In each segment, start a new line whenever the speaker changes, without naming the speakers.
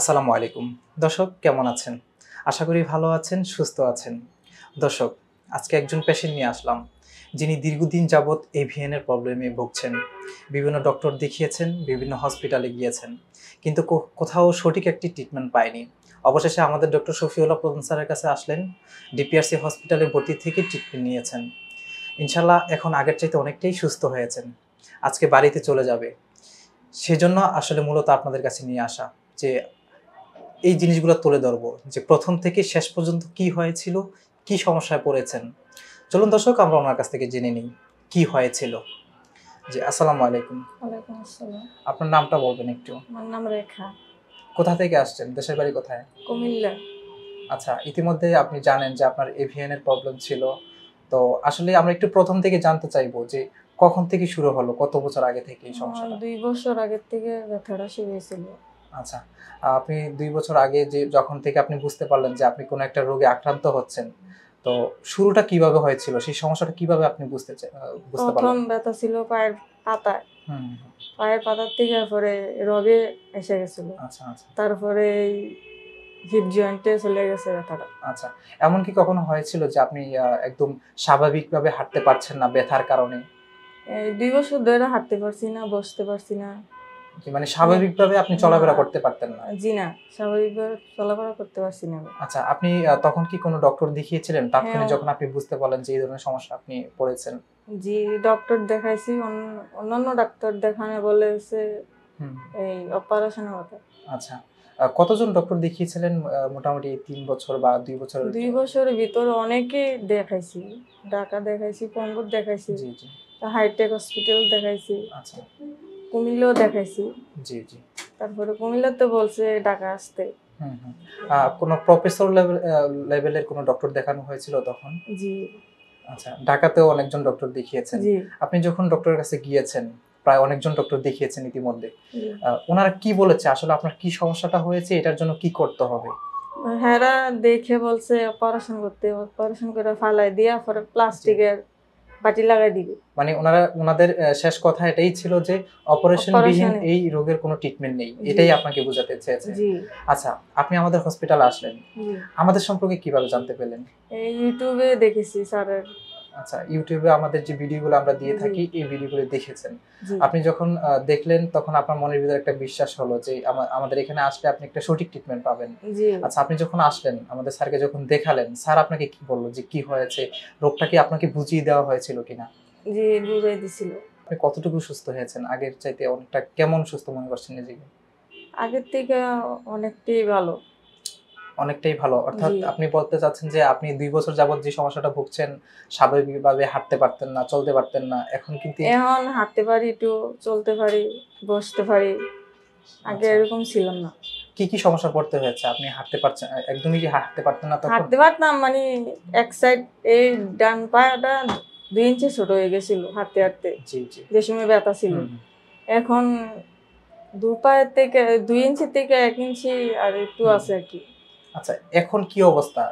আসসালামু আলাইকুম দর্শক কেমন আছেন আশা করি ভালো আছেন সুস্থ আছেন দর্শক আজকে একজন পেশেন্ট নিয়ে আসলাম যিনি দীর্ঘদিন যাবৎ এর প্রবলেমে ভুগছেন বিভিন্ন ডক্টর দেখিয়েছেন বিভিন্ন হসপিটালে গিয়েছেন কিন্তু কোথাও সঠিক একটি ট্রিটমেন্ট পায়নি অবশেষে আমাদের ডক্টর শফিউল্লাহ প্রধান স্যারের কাছে আসলেন ডিপিআরসি হসপিটালে ভর্তি থেকে ট্রিটমেন্ট নিয়েছেন ইনশাল্লাহ এখন আগের চাইতে অনেকটাই সুস্থ হয়েছেন আজকে বাড়িতে চলে যাবে সেজন্য আসলে মূলত আপনাদের কাছে নিয়ে আসা যে এই জিনিসগুলো তুলে ধরবো যে প্রথম থেকে শেষ পর্যন্ত কি হয়েছিল কি সমস্যায় পড়েছেন চলুন দর্শক আমরা ওনার কাছ থেকে জেনে নিই কি হয়েছিল জি আসসালামু আলাইকুম
ওয়ালাইকুম আসসালাম
আপনার নামটা বলবেন একটু
আমার নাম রেখা
কোথা থেকে আসছেন দেশের বাড়ি কোথায় কুমিল্লা আচ্ছা ইতিমধ্যে আপনি জানেন যে আপনার এভিএন এর প্রবলেম ছিল তো আসলে আমরা একটু প্রথম থেকে জানতে চাইবো যে কখন থেকে শুরু হলো কত বছর আগে থেকে এই সমস্যাটা
দুই বছর আগে থেকে ব্যথাটা শুরু হয়েছিল
আচ্ছা আপনি দুই বছর আগে যে যখন থেকে আপনি বুঝতে পারলেন যে আপনি কোনো একটা রোগে আক্রান্ত হচ্ছেন তো শুরুটা কিভাবে হয়েছিল সেই সমস্যাটা কিভাবে আপনি বুঝতে বুঝতে পারলেন প্রথম
ব্যথা ছিল পায়ের পাতায় পায়ের পাতা থেকে পরে রবে এসে গেছিল আচ্ছা আচ্ছা তারপরে হিপ জয়েন্টে চলে গেছে ব্যথাটা আচ্ছা
এমন কি কখনো হয়েছিল যে আপনি একদম স্বাভাবিকভাবে হাঁটতে পারছেন না ব্যথার কারণে
দুই বছর ধরে হাঁটতে পারছি না বসতে পারছি না
মানে স্বাভাবিকভাবে আপনি চলাফেরা করতে পারতেন না
জি না স্বাভাবিকভাবে চলাফেরা করতে পারছি না
আচ্ছা আপনি তখন কি কোনো ডক্টর দেখিয়েছিলেন তারপরে হ্যাঁ। যখন আপনি বুঝতে পারলেন যে এই ধরনের সমস্যা আপনি পড়েছেন
জি ডক্টর দেখাইছি অন্যান্য ডাক্তার দেখানে বলেছে এই অপারেশন কথা
আচ্ছা কতজন ডক্টর দেখিয়েছিলেন মোটামুটি তিন বছর বা দুই বছর দুই
বছরের ভিতর অনেকে দেখাইছি ঢাকা দেখাইছি পঙ্গুর দেখাইছি হাইটেক হসপিটাল দেখাইছি আচ্ছা কুমিল্লাও দেখাইছি জি জি তারপরে কুমিল্লাতে বলছে ঢাকা আসতে
কোনো প্রফেসর লেভেলের কোনো ডক্টর দেখানো হয়েছিল তখন জি আচ্ছা ঢাকাতেও অনেকজন ডক্টর দেখিয়েছেন জি আপনি যখন ডক্টরের কাছে গিয়েছেন প্রায় অনেকজন ডক্টর দেখিয়েছেন ইতিমধ্যে ওনারা কি বলেছে আসলে আপনার কি সমস্যাটা হয়েছে এটার জন্য কি করতে হবে
হ্যাঁ দেখে বলছে অপারেশন করতে অপারেশন করে ফালাই দিয়া পরে প্লাস্টিকের বাটি লাগাই দিবে
মানে ওনারা ওনাদের শেষ কথা এটাই ছিল যে অপারেশন বিহীন এই রোগের কোনো ট্রিটমেন্ট নেই এটাই আপনাকে বোঝাতে চেয়েছে আচ্ছা আপনি আমাদের হসপিটাল আসলেন আমাদের সম্পর্কে কিভাবে জানতে পেলেন
ইউটিউবে দেখেছি স্যারের
আচ্ছা ইউটিউবে আমাদের যে ভিডিওগুলো আমরা দিয়ে থাকি এই ভিডিওগুলো দেখেছেন আপনি যখন দেখলেন তখন আপনার মনের ভিতরে একটা বিশ্বাস হলো যে আমাদের এখানে আসলে আপনি একটা সঠিক ট্রিটমেন্ট পাবেন আচ্ছা আপনি যখন আসলেন আমাদের স্যারকে যখন দেখালেন স্যার আপনাকে কি বললো যে কি হয়েছে রোগটা কি আপনাকে বুঝিয়ে দেওয়া হয়েছিল কিনা
জি বুঝিয়ে দিছিল
আপনি কতটুকু সুস্থ হয়েছেন আগের চাইতে অনেকটা কেমন সুস্থ মনে করছেন নিজেকে
আগের থেকে অনেকটাই ভালো
অনেকটাই ভালো অর্থাৎ আপনি বলতে চাচ্ছেন যে আপনি দুই বছর যাবত যে সমস্যাটা ভুগছেন স্বাভাবিকভাবে হাঁটতে পারতেন না চলতে পারতেন না এখন কিন্তু এখন
হাঁটতে পারি একটু চলতে পারি বসতে পারি আচ্ছা। আগে এরকম ছিল না কি কি
সমস্যা পড়তে হয়েছে আপনি হাঁটতে পারছেন একদমই কি হাঁটতে পারতেন না তখন হাঁটতে
পারতাম মানে এক সাইড এই ডান পাটা দুই ইঞ্চি ছোট হয়ে গেছিল হাঁটতে হাঁটতে যে সময় ব্যথা ছিল এখন দু পায়ের থেকে দুই ইঞ্চি থেকে এক ইঞ্চি আর একটু আছে আর কি
আচ্ছা এখন কি অবস্থা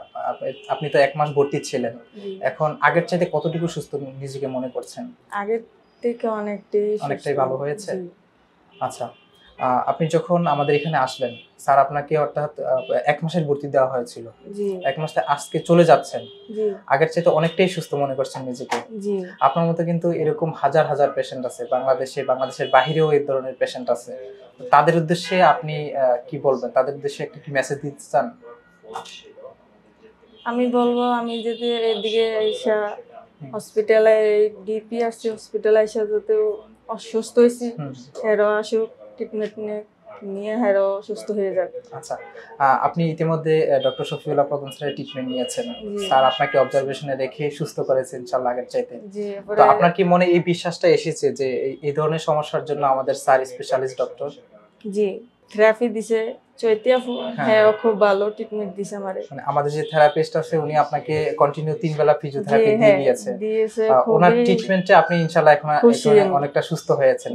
আপনি তো এক মাস ভর্তি ছিলেন এখন আগের চাইতে কতটুকু সুস্থ নিজেকে মনে করছেন
আগের থেকে অনেকটাই অনেকটাই ভালো হয়েছে
আচ্ছা আপনি যখন আমাদের এখানে আসলেন স্যার আপনাকে অর্থাৎ এক মাসের ভর্তি দেওয়া হয়েছিল এক মাস আজকে চলে যাচ্ছেন আগের চাইতে অনেকটাই সুস্থ মনে করছেন নিজেকে আপনার মতো কিন্তু এরকম হাজার হাজার পেশেন্ট আছে বাংলাদেশে বাংলাদেশের বাহিরেও এই ধরনের পেশেন্ট আছে তাদের উদ্দেশ্যে আপনি কি বলবেন তাদের উদ্দেশ্যে একটা কি মেসেজ দিতে চান
আমি বলবো আমি যদি এদিকে এসা হসপিটালে ডিপি আসছি হসপিটালে এসে যাতে অসুস্থ হয়েছি হেরো আসুক ট্রিটমেন্ট নিয়ে হেরো সুস্থ হয়ে যাক আচ্ছা
আপনি ইতিমধ্যে ডক্টর শফিউল্লাহ প্রধান স্যারের ট্রিটমেন্ট নিয়েছেন স্যার আপনাকে অবজারভেশনে রেখে সুস্থ করেছেন ইনশাআল্লাহ আগের চাইতে তো আপনার কি মনে এই বিশ্বাসটা এসেছে যে এই ধরনের সমস্যার জন্য আমাদের sir specialist doctor
ji therapy দিছে হ্যাঁ। হ্যাঁ, খুব ভালো ট্রিটমেন্ট মানে
উনি আপনাকে কন্টিনিউ তিন বেলা হ্যাঁ, আপনি ইনশাআল্লাহ এখন অনেকটা সুস্থ হয়েছেন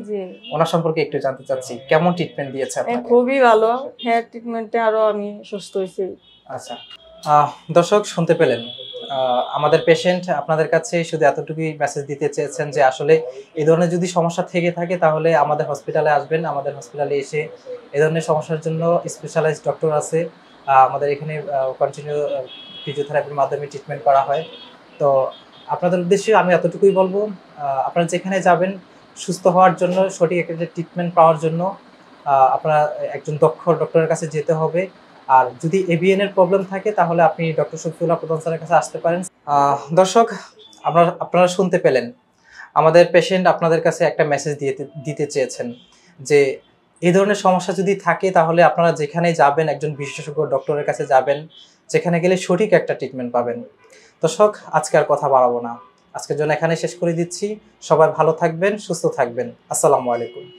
ওনার সম্পর্কে একটু জানতে চাচ্ছি কেমন ট্রিটমেন্ট দিয়েছে
খুবই ভালো হ্যাঁ ট্রিটমেন্টে আরো আমি সুস্থ আচ্ছা
দর্শক শুনতে পেলেন আমাদের পেশেন্ট আপনাদের কাছে শুধু এতটুকুই মেসেজ দিতে চেয়েছেন যে আসলে এ ধরনের যদি সমস্যা থেকে থাকে তাহলে আমাদের হসপিটালে আসবেন আমাদের হসপিটালে এসে এ ধরনের সমস্যার জন্য স্পেশালাইজ ডক্টর আছে আমাদের এখানে কন্টিনিউ ফিজিওথেরাপির মাধ্যমে ট্রিটমেন্ট করা হয় তো আপনাদের উদ্দেশ্যে আমি এতটুকুই বলবো আপনারা যেখানে যাবেন সুস্থ হওয়ার জন্য সঠিক একটা ট্রিটমেন্ট পাওয়ার জন্য আপনারা একজন দক্ষ ডক্টরের কাছে যেতে হবে আর যদি এভিএন এর প্রবলেম থাকে তাহলে আপনি ডক্টর শফিউল্লাহ প্রধান স্যারের কাছে আসতে পারেন দর্শক আমরা আপনারা শুনতে পেলেন আমাদের পেশেন্ট আপনাদের কাছে একটা মেসেজ দিয়ে দিতে চেয়েছেন যে এই ধরনের সমস্যা যদি থাকে তাহলে আপনারা যেখানে যাবেন একজন বিশেষজ্ঞ ডক্টরের কাছে যাবেন যেখানে গেলে সঠিক একটা ট্রিটমেন্ট পাবেন দর্শক আজকে আর কথা বাড়াবো না আজকের জন্য এখানে শেষ করে দিচ্ছি সবাই ভালো থাকবেন সুস্থ থাকবেন আসসালামু আলাইকুম